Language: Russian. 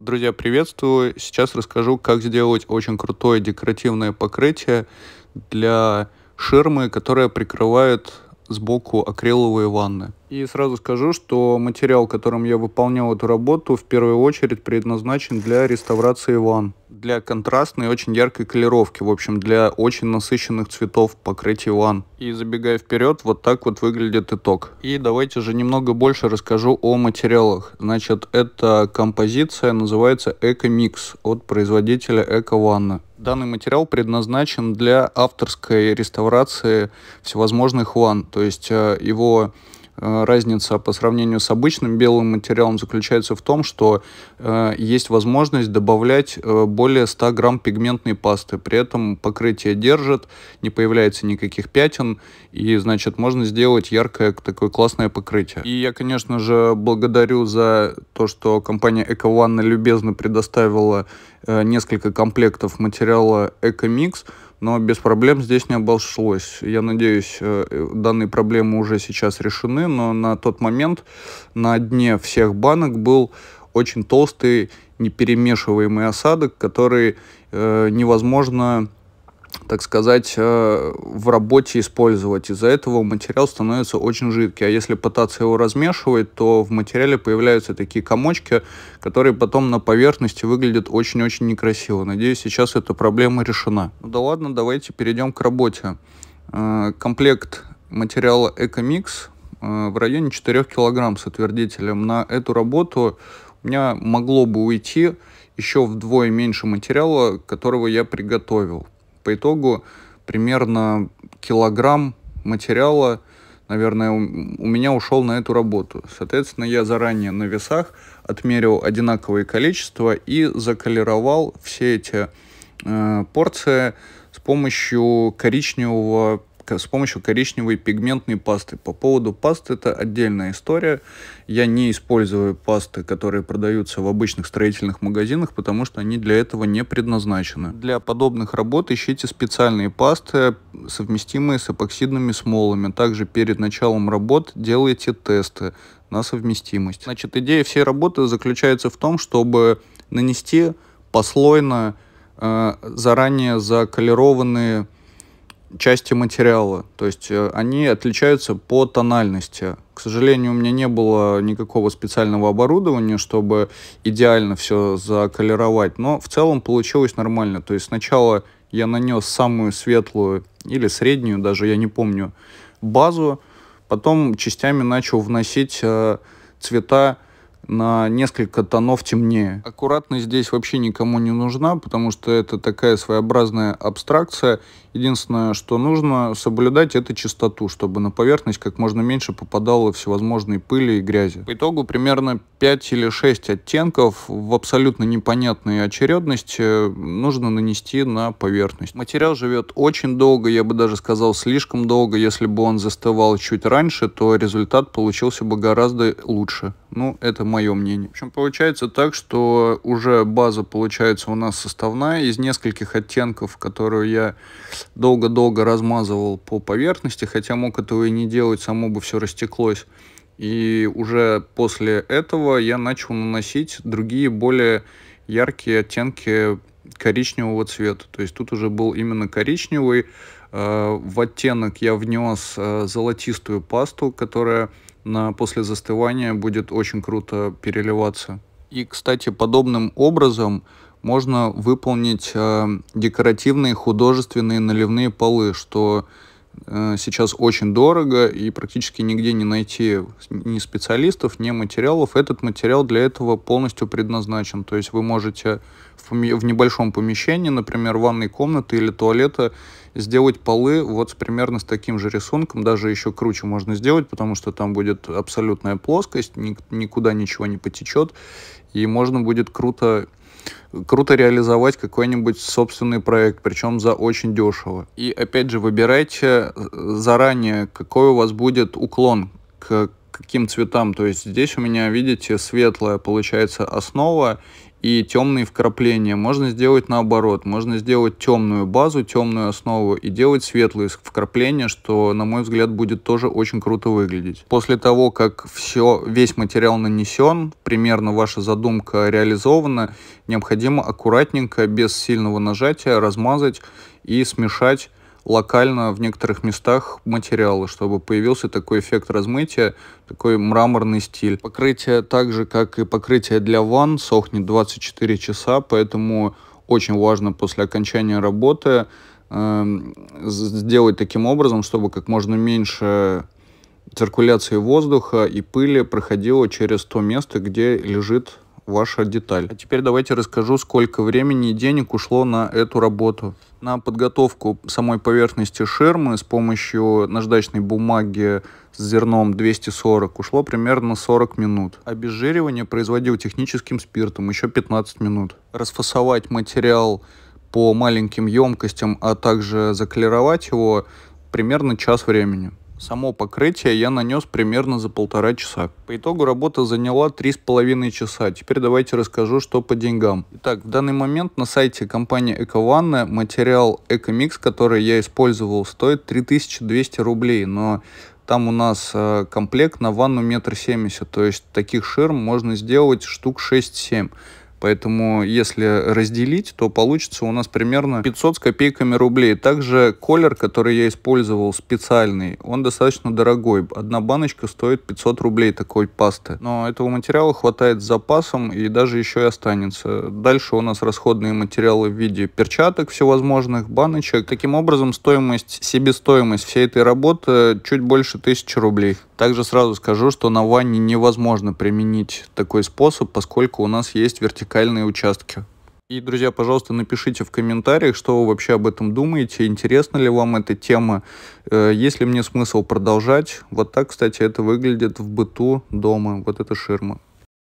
Друзья, приветствую! Сейчас расскажу, как сделать очень крутое декоративное покрытие для ширмы, которая прикрывает сбоку акриловые ванны. И сразу скажу, что материал, которым я выполнял эту работу, в первую очередь предназначен для реставрации ванн. Для контрастной очень яркой колеровки, в общем, для очень насыщенных цветов покрытия ванн. И забегая вперед, вот так вот выглядит итог. И давайте же немного больше расскажу о материалах. Значит, эта композиция называется Эко Микс от производителя Эко Ванна данный материал предназначен для авторской реставрации всевозможных ванн, то есть э, его Э, разница по сравнению с обычным белым материалом заключается в том, что э, есть возможность добавлять э, более 100 грамм пигментной пасты. При этом покрытие держит, не появляется никаких пятен, и, значит, можно сделать яркое такое классное покрытие. И я, конечно же, благодарю за то, что компания Экованна любезно предоставила э, несколько комплектов материала Экомикс. Mix но без проблем здесь не обошлось. Я надеюсь, э, данные проблемы уже сейчас решены, но на тот момент на дне всех банок был очень толстый неперемешиваемый осадок, который э, невозможно так сказать, э, в работе использовать. Из-за этого материал становится очень жидкий. А если пытаться его размешивать, то в материале появляются такие комочки, которые потом на поверхности выглядят очень-очень некрасиво. Надеюсь, сейчас эта проблема решена. Ну да ладно, давайте перейдем к работе. Э, комплект материала Экомикс в районе 4 килограмм с отвердителем. На эту работу у меня могло бы уйти еще вдвое меньше материала, которого я приготовил. По итогу примерно килограмм материала, наверное, у меня ушел на эту работу. Соответственно, я заранее на весах отмерил одинаковое количество и заколеровал все эти э, порции с помощью коричневого с помощью коричневой пигментной пасты. По поводу пасты это отдельная история. Я не использую пасты, которые продаются в обычных строительных магазинах, потому что они для этого не предназначены. Для подобных работ ищите специальные пасты, совместимые с эпоксидными смолами. Также перед началом работ делайте тесты на совместимость. Значит, идея всей работы заключается в том, чтобы нанести послойно э, заранее заколерованные части материала. То есть э, они отличаются по тональности. К сожалению, у меня не было никакого специального оборудования, чтобы идеально все заколеровать, но в целом получилось нормально. То есть сначала я нанес самую светлую или среднюю, даже я не помню, базу, потом частями начал вносить э, цвета на несколько тонов темнее. Аккуратность здесь вообще никому не нужна, потому что это такая своеобразная абстракция. Единственное, что нужно соблюдать, это чистоту, чтобы на поверхность как можно меньше попадало всевозможной пыли и грязи. По итогу примерно 5 или 6 оттенков в абсолютно непонятной очередности нужно нанести на поверхность. Материал живет очень долго, я бы даже сказал слишком долго. Если бы он застывал чуть раньше, то результат получился бы гораздо лучше. Ну, это мой мое мнение. В общем, получается так, что уже база получается у нас составная из нескольких оттенков, которую я долго-долго размазывал по поверхности, хотя мог этого и не делать, само бы все растеклось. И уже после этого я начал наносить другие более яркие оттенки коричневого цвета. То есть тут уже был именно коричневый. Э, в оттенок я внес э, золотистую пасту, которая на, после застывания будет очень круто переливаться. И, кстати, подобным образом можно выполнить э, декоративные художественные наливные полы, что э, сейчас очень дорого и практически нигде не найти ни специалистов, ни материалов. Этот материал для этого полностью предназначен. То есть вы можете в небольшом помещении, например, ванной комнаты или туалета, сделать полы вот примерно с таким же рисунком, даже еще круче можно сделать, потому что там будет абсолютная плоскость, никуда ничего не потечет, и можно будет круто круто реализовать какой-нибудь собственный проект, причем за очень дешево. И опять же, выбирайте э, заранее, какой у вас будет уклон к каким цветам. То есть здесь у меня, видите, светлая получается основа, и темные вкрапления. Можно сделать наоборот. Можно сделать темную базу, темную основу и делать светлые вкрапления, что, на мой взгляд, будет тоже очень круто выглядеть. После того, как все, весь материал нанесен, примерно ваша задумка реализована, необходимо аккуратненько, без сильного нажатия, размазать и смешать локально в некоторых местах материала, чтобы появился такой эффект размытия, такой мраморный стиль. Покрытие так же, как и покрытие для ванн, сохнет 24 часа, поэтому очень важно после окончания работы э, сделать таким образом, чтобы как можно меньше циркуляции воздуха и пыли проходило через то место, где лежит ваша деталь. А теперь давайте расскажу, сколько времени и денег ушло на эту работу. На подготовку самой поверхности ширмы с помощью наждачной бумаги с зерном 240 ушло примерно 40 минут. Обезжиривание производил техническим спиртом еще 15 минут. Расфасовать материал по маленьким емкостям, а также заклировать его примерно час времени. Само покрытие я нанес примерно за полтора часа. По итогу работа заняла три с половиной часа. Теперь давайте расскажу, что по деньгам. Итак, в данный момент на сайте компании Экованна материал Экомикс, который я использовал, стоит 3200 рублей, но там у нас э, комплект на ванну метр семьдесят, то есть таких ширм можно сделать штук 6-7. Поэтому если разделить, то получится у нас примерно 500 с копейками рублей. Также колер, который я использовал специальный, он достаточно дорогой. Одна баночка стоит 500 рублей такой пасты. Но этого материала хватает с запасом и даже еще и останется. Дальше у нас расходные материалы в виде перчаток всевозможных, баночек. Таким образом стоимость, себестоимость всей этой работы чуть больше 1000 рублей. Также сразу скажу, что на ванне невозможно применить такой способ, поскольку у нас есть вертикальные участки. И, друзья, пожалуйста, напишите в комментариях, что вы вообще об этом думаете, интересна ли вам эта тема, э, есть ли мне смысл продолжать. Вот так, кстати, это выглядит в быту дома, вот эта ширма.